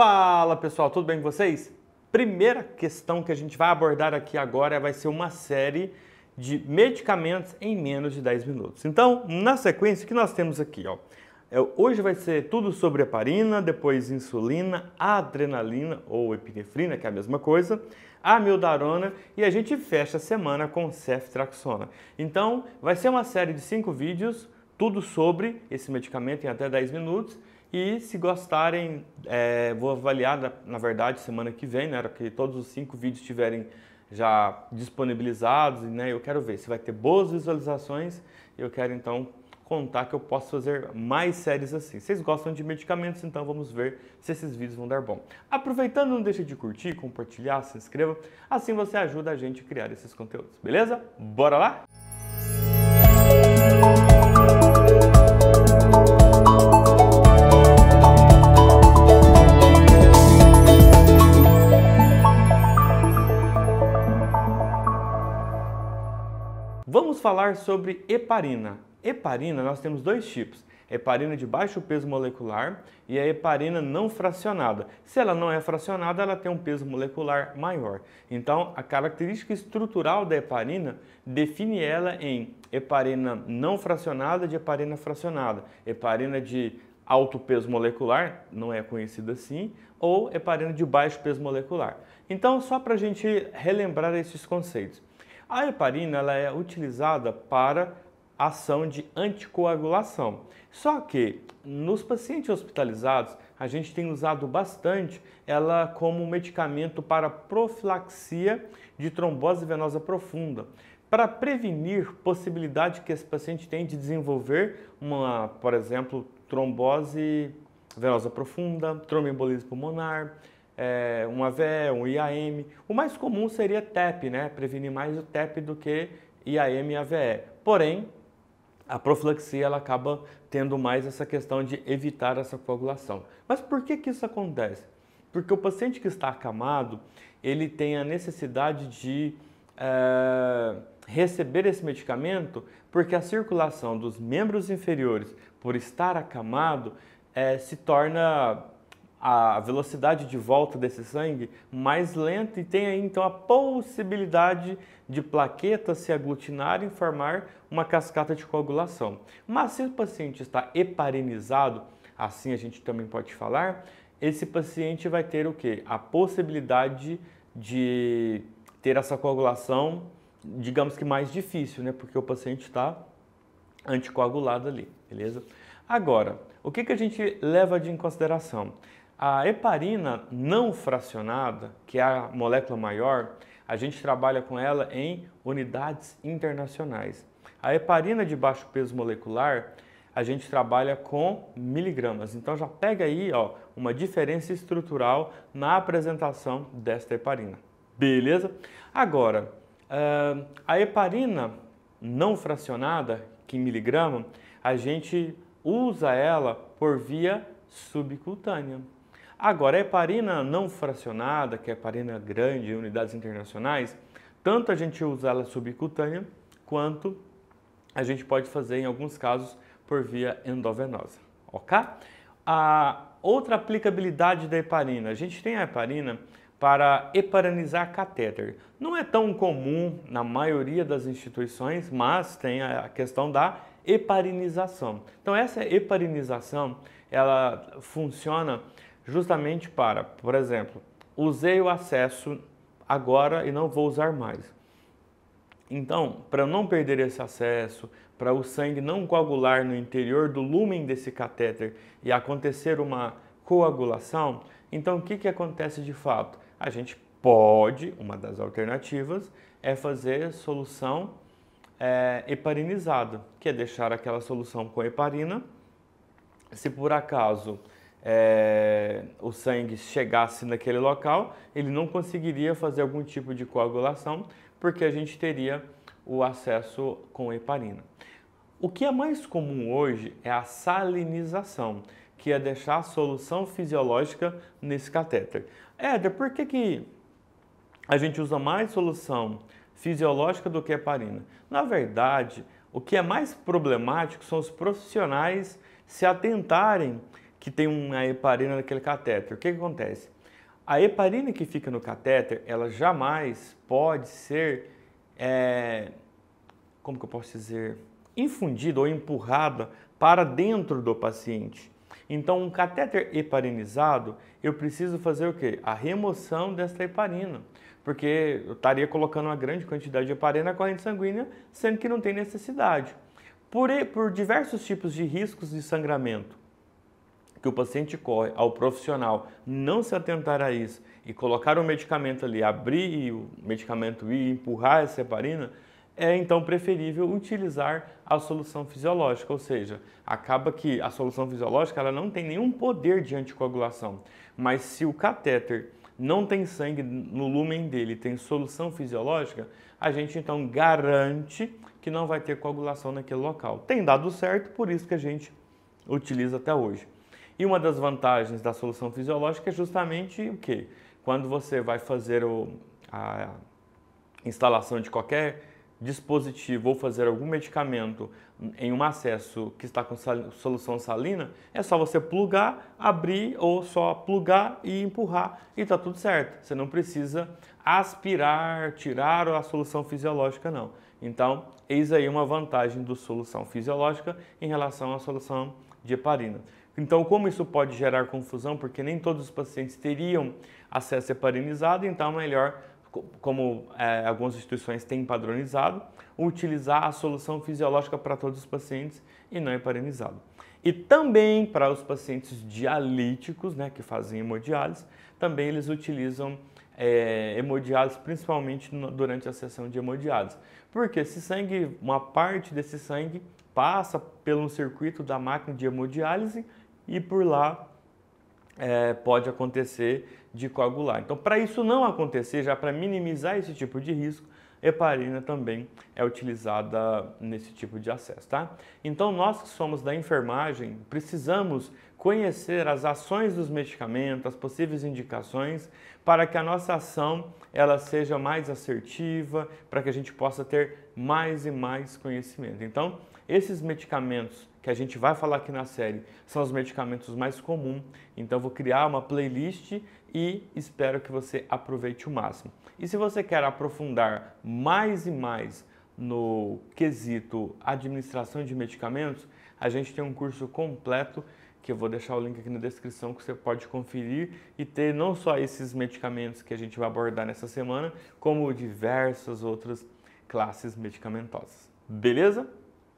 Fala pessoal, tudo bem com vocês? Primeira questão que a gente vai abordar aqui agora vai ser uma série de medicamentos em menos de 10 minutos. Então, na sequência, o que nós temos aqui? Ó? É, hoje vai ser tudo sobre heparina, depois insulina, adrenalina ou epinefrina, que é a mesma coisa, amiodarona e a gente fecha a semana com ceftraxona. Então, vai ser uma série de cinco vídeos, tudo sobre esse medicamento em até 10 minutos e se gostarem, é, vou avaliar, na verdade, semana que vem, né? Que todos os cinco vídeos estiverem já disponibilizados, né? Eu quero ver se vai ter boas visualizações. Eu quero então contar que eu posso fazer mais séries assim. Vocês gostam de medicamentos, então vamos ver se esses vídeos vão dar bom. Aproveitando, não deixe de curtir, compartilhar, se inscreva, assim você ajuda a gente a criar esses conteúdos, beleza? Bora lá? falar sobre heparina. Heparina, nós temos dois tipos. Heparina de baixo peso molecular e a heparina não fracionada. Se ela não é fracionada, ela tem um peso molecular maior. Então, a característica estrutural da heparina define ela em heparina não fracionada de heparina fracionada. Heparina de alto peso molecular, não é conhecida assim, ou heparina de baixo peso molecular. Então, só para a gente relembrar esses conceitos. A heparina ela é utilizada para ação de anticoagulação. Só que nos pacientes hospitalizados, a gente tem usado bastante ela como medicamento para profilaxia de trombose venosa profunda, para prevenir possibilidade que esse paciente tem de desenvolver uma, por exemplo, trombose venosa profunda, tromboembolismo pulmonar, é, um AVE, um IAM. O mais comum seria TEP, né? prevenir mais o TEP do que IAM e AVE. Porém, a profilaxia ela acaba tendo mais essa questão de evitar essa coagulação. Mas por que, que isso acontece? Porque o paciente que está acamado, ele tem a necessidade de é, receber esse medicamento porque a circulação dos membros inferiores, por estar acamado, é, se torna a velocidade de volta desse sangue mais lenta e tem aí então a possibilidade de plaquetas se aglutinarem e formar uma cascata de coagulação. Mas se o paciente está heparinizado, assim a gente também pode falar, esse paciente vai ter o que? A possibilidade de ter essa coagulação, digamos que mais difícil, né? Porque o paciente está anticoagulado ali, beleza? Agora, o que, que a gente leva de em consideração? A heparina não fracionada, que é a molécula maior, a gente trabalha com ela em unidades internacionais. A heparina de baixo peso molecular, a gente trabalha com miligramas. Então já pega aí ó, uma diferença estrutural na apresentação desta heparina. Beleza? Agora, eh, a heparina não fracionada, que em miligrama, a gente usa ela por via subcutânea. Agora, a heparina não fracionada, que é heparina grande em unidades internacionais, tanto a gente usa ela subcutânea quanto a gente pode fazer, em alguns casos, por via endovenosa, ok? A outra aplicabilidade da heparina, a gente tem a heparina para heparinizar catéter. Não é tão comum na maioria das instituições, mas tem a questão da heparinização. Então essa heparinização, ela funciona justamente para, por exemplo, usei o acesso agora e não vou usar mais. Então, para não perder esse acesso, para o sangue não coagular no interior do lumen desse catéter e acontecer uma coagulação, então o que, que acontece de fato? A gente pode, uma das alternativas, é fazer solução é, heparinizada, que é deixar aquela solução com heparina. Se por acaso é, o sangue chegasse naquele local, ele não conseguiria fazer algum tipo de coagulação, porque a gente teria o acesso com heparina. O que é mais comum hoje é a salinização, que é deixar a solução fisiológica nesse catéter. Éder, por que, que a gente usa mais solução fisiológica do que heparina? Na verdade, o que é mais problemático são os profissionais se atentarem que tem uma heparina naquele catéter. O que, que acontece? A heparina que fica no catéter, ela jamais pode ser, é, como que eu posso dizer, infundida ou empurrada para dentro do paciente. Então, um catéter heparinizado, eu preciso fazer o quê? A remoção desta heparina, porque eu estaria colocando uma grande quantidade de heparina na corrente sanguínea, sendo que não tem necessidade. Por, por diversos tipos de riscos de sangramento, que o paciente corre ao profissional não se atentar a isso e colocar o medicamento ali, abrir o medicamento e empurrar essa heparina, é então preferível utilizar a solução fisiológica, ou seja, acaba que a solução fisiológica ela não tem nenhum poder de anticoagulação, mas se o catéter não tem sangue no lumen dele, tem solução fisiológica, a gente então garante que não vai ter coagulação naquele local. Tem dado certo, por isso que a gente utiliza até hoje. E uma das vantagens da solução fisiológica é justamente o quê? Quando você vai fazer o, a instalação de qualquer dispositivo ou fazer algum medicamento em um acesso que está com solução salina, é só você plugar, abrir ou só plugar e empurrar e está tudo certo. Você não precisa aspirar, tirar a solução fisiológica não. Então, eis aí uma vantagem do solução fisiológica em relação à solução de heparina. Então, como isso pode gerar confusão, porque nem todos os pacientes teriam acesso heparinizado, então é melhor, como é, algumas instituições têm padronizado, utilizar a solução fisiológica para todos os pacientes e não heparinizado. E também para os pacientes dialíticos, né, que fazem hemodiálise, também eles utilizam é, hemodiálise, principalmente durante a sessão de hemodiálise. Porque esse sangue, uma parte desse sangue passa pelo circuito da máquina de hemodiálise e por lá é, pode acontecer de coagular. Então, para isso não acontecer, já para minimizar esse tipo de risco, heparina também é utilizada nesse tipo de acesso, tá? Então, nós que somos da enfermagem, precisamos conhecer as ações dos medicamentos, as possíveis indicações, para que a nossa ação ela seja mais assertiva, para que a gente possa ter mais e mais conhecimento. Então, esses medicamentos que a gente vai falar aqui na série são os medicamentos mais comuns, então vou criar uma playlist e espero que você aproveite o máximo. E se você quer aprofundar mais e mais no quesito administração de medicamentos, a gente tem um curso completo que eu vou deixar o link aqui na descrição que você pode conferir e ter não só esses medicamentos que a gente vai abordar nessa semana, como diversas outras classes medicamentosas. Beleza?